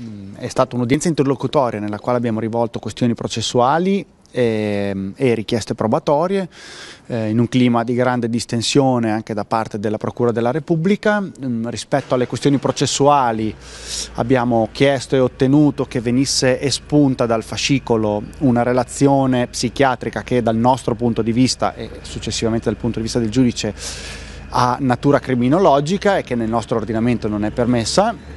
Mm, è stata un'udienza interlocutoria nella quale abbiamo rivolto questioni processuali e, ehm, e richieste probatorie eh, in un clima di grande distensione anche da parte della Procura della Repubblica. Mm, rispetto alle questioni processuali abbiamo chiesto e ottenuto che venisse espunta dal fascicolo una relazione psichiatrica che dal nostro punto di vista e successivamente dal punto di vista del giudice ha natura criminologica e che nel nostro ordinamento non è permessa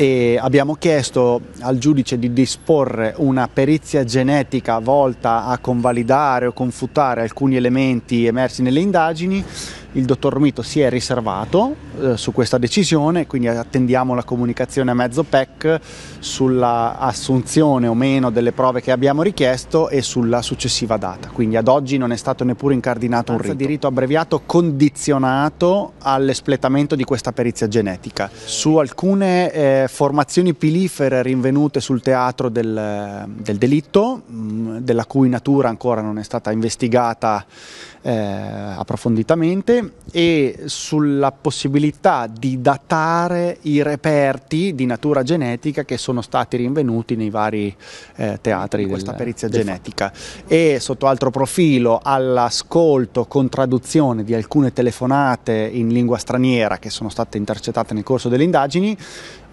e abbiamo chiesto al giudice di disporre una perizia genetica volta a convalidare o confutare alcuni elementi emersi nelle indagini. Il dottor Romito si è riservato eh, su questa decisione, quindi attendiamo la comunicazione a mezzo PEC sulla assunzione o meno delle prove che abbiamo richiesto e sulla successiva data. Quindi ad oggi non è stato neppure incardinato un rito. diritto abbreviato condizionato all'espletamento di questa perizia genetica. Su alcune eh, formazioni pilifere rinvenute sul teatro del, del delitto, mh, mm, della cui natura ancora non è stata investigata eh, approfonditamente, e sulla possibilità possibilità di datare i reperti di natura genetica che sono stati rinvenuti nei vari eh, teatri di questa del, perizia del genetica fatto. e sotto altro profilo all'ascolto con traduzione di alcune telefonate in lingua straniera che sono state intercettate nel corso delle indagini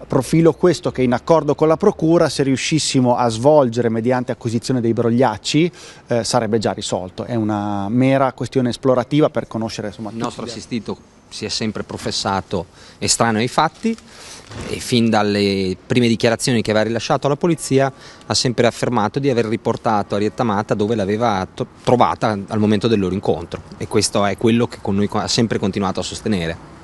profilo questo che in accordo con la procura se riuscissimo a svolgere mediante acquisizione dei brogliacci eh, sarebbe già risolto, è una mera questione esplorativa per conoscere insomma, il nostro assistito si è sempre professato estraneo ai fatti e fin dalle prime dichiarazioni che aveva rilasciato alla polizia ha sempre affermato di aver riportato Arietta Mata dove l'aveva trovata al momento del loro incontro e questo è quello che con noi ha sempre continuato a sostenere.